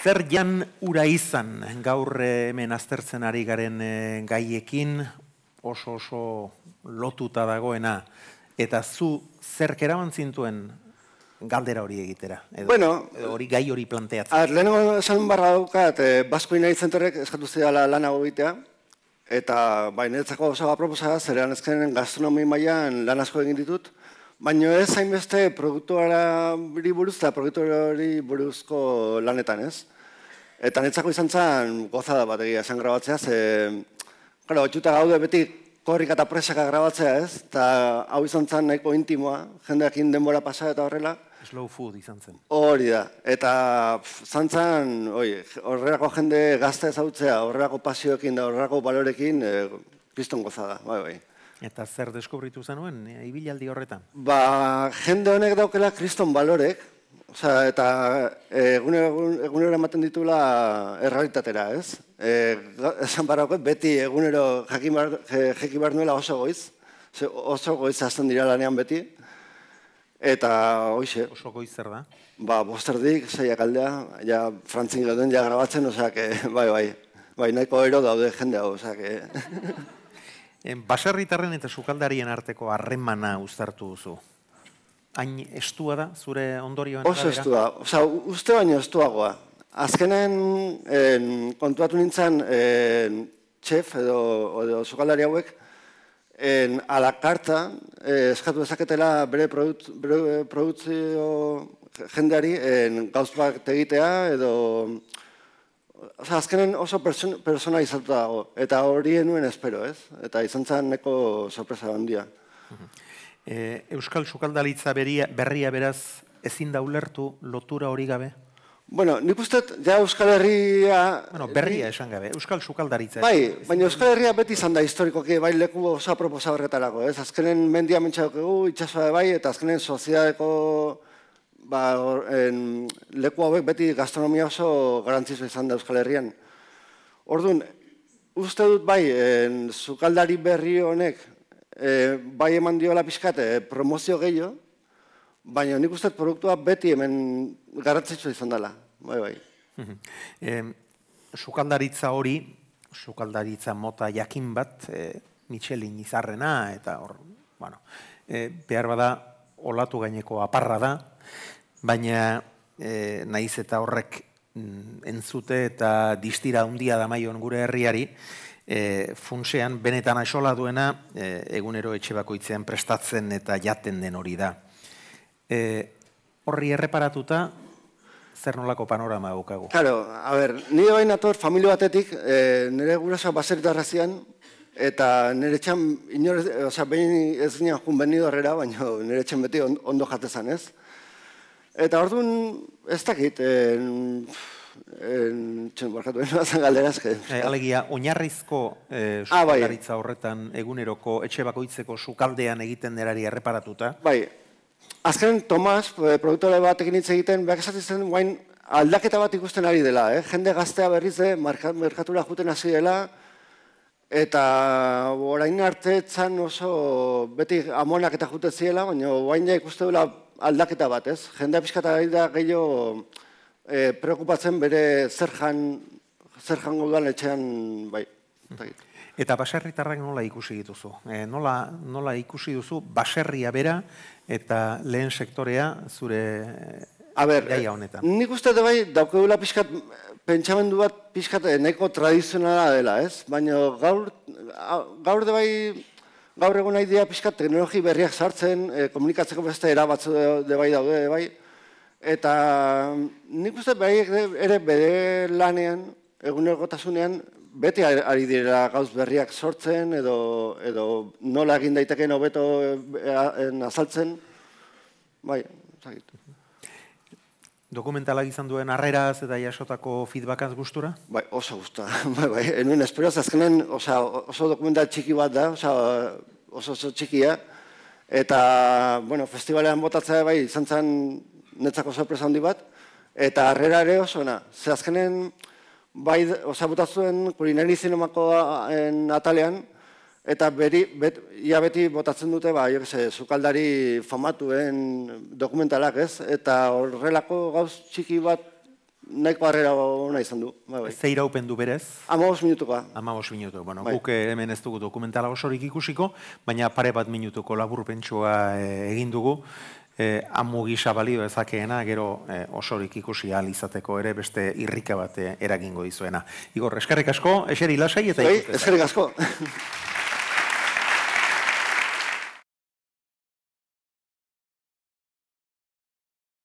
Zer jan ura izan gaur eh, hemen aztertzen ari garen eh, gaiekin oso oso lotuta dagoena eta zu zer keraman zintuen galdera hori egitera. Edo, hori gai hori planteatzen. Ar, lehenengo esan barra daukat, e, Basko Inai Zentorek eskatu zidala eta baina ez eta bainetzako oso aproposa, zerean ezkenen gastronomi mailan lan asko egin ditut, baina ez hainbeste produktuara buruz eta produktuari buruzko lanetan ez. Eta netzako izan zen, goza da bat egia esan grabatzea, ze, gara, otxuta gaude beti korrik eta presaka grabatzea, ez? Eta hau izan zen nahiko intimoa, jendeak denbora pasa eta horrela. Slow food izan zen. Hori da, eta zan zen, oi, horrelako jende gazte ezautzea, horrelako pasioekin da horrelako balorekin, e, kriston goza da, bai, bai. Eta zer deskubritu zenuen, e, ibilaldi horretan? Ba, jende honek daukela kriston balorek, Osa, eta eh, egunero ematen ditula erraritatera, ez? E, esan barakot, beti egunero jekin behar nuela oso goiz. Ze oso goiz azten dira lanean beti. Eta, hoxe. Oso goiz zer da? Ba, bosterdik, zeiak aldea, ja, frantzin gaten, ja, grabatzen, osak, bai, bai, bai, nahiko ero daude jende hau, osak. Baserritarren eta sukaldarien arteko harremana uztartu duzu? hain estua da zure ondorioan? Oso estua, oza, uste baino estuagoa. Azkenen, en, kontuatu nintzen, en, txef edo, edo hauek, en, ala karta eh, eskatu bezaketela bere produktzio jendeari en, gauzbak tegitea edo... Oza, azkenen oso persona izatu dago, eta hori enuen espero, ez? Eta izan zen neko sorpresa handia. Mhm. Eh, Euskal Sukaldaritza berria, berria beraz ezin da ulertu lotura hori gabe? Bueno, nik uste, ja Euskal Herria... Bueno, berria esan gabe, Euskal Sukaldaritza. Bai, baina Euskal Herria beti izan da historikoki, bai leku osa proposa horretarako, ez? Azkenen mendia mentxadokegu, itxasua bai, eta azkenen soziadeko ba, leku hauek beti gastronomia oso garantzizu izan da Euskal Herrian. Orduan, uste dut bai, en, zukaldari berri honek, e, bai eman diola pixkat e, eh, promozio gehiago, baina nik uste produktua beti hemen garatzetsu izan dela. Bai, bai. e, sukaldaritza hori, sukaldaritza mota jakin bat, e, Michelin izarrena, eta hor, bueno, e, behar bada olatu gaineko aparra da, baina e, naiz eta horrek mm, entzute eta distira handia da maion gure herriari, e, funtzean, benetan aixola duena, e, egunero etxe bakoitzean prestatzen eta jaten den hori da. E, horri erreparatuta, zer nolako panorama gukagu? Claro, a ber, nire bain ator, familio batetik, e, nire gurasoak baserita eta nire txan, inore, oza, behin ez nian jun benni dorrera, baina nire txan beti ondo jatezan ez. Eta orduan, ez dakit, e, en txen barkatu behar zen galderaz. Eh, alegia, onarrizko eh, ah, bai. sukaldaritza horretan eguneroko etxe bakoitzeko sukaldean egiten derari erreparatuta? Bai, azkenen Tomas, eh, produktore bat egin hitz egiten, behar esatzen zen guain aldaketa bat ikusten ari dela. Jende gaztea berriz de, merkatura juten hasi eta orain arte etzan oso beti amonak eta jute ziela, baina guain ja ikusten dela aldaketa bat, ez? jendea pizkata da gehiago e, eh, preokupatzen bere zer jan zer jango duan etxean bai. Hmm. Eta baserritarrak nola ikusi dituzu? E, nola, nola ikusi duzu baserria bera eta lehen sektorea zure A ber, eh, gaia honetan? Nik uste bai daukeula pixkat pentsamendu bat pixkat eneko tradizionala dela, ez? Baina gaur, gaur de bai gaur egun nahi dira pixkat teknologi berriak sartzen, komunikatzeko beste erabatzu de, bai daude, bai. Eta nik uste bai ere bere lanean, egunergotasunean bete ari direla gauz berriak sortzen edo, edo nola egin daitekeen hobeto e, azaltzen. Bai, Dokumentalak izan duen harreraz eta jasotako feedbackaz gustura? Bai, oso gusta. Bai, bai, enuen esperoz, azkenen oso dokumental txiki bat da, oso oso txikia. Eta, bueno, festivalean botatzea bai, izan zen netzako sorpresa handi bat, eta harrera ere osoena. Zer azkenen, bai, osa botatzen, kulinari zinomakoen atalean, eta beri, bet, ia beti botatzen dute, ba, jokese, zukaldari famatuen dokumentalak ez, eta horrelako gauz txiki bat, naik harrera hona izan du. Bai, bai. Zeira du berez? Amagos minutuko. Amagos minutuko. Bueno, bai. Guk eh, hemen ez dugu dokumentala osorik ikusiko, baina pare bat minutuko labur pentsua eh, egin dugu e, amu gisa balio ezakeena, gero e, osorik ikusi ahal izateko ere beste irrika bate eragingo dizuena. Igor, eskerrik asko, eseri lasai eta... Bai, eskerrik asko.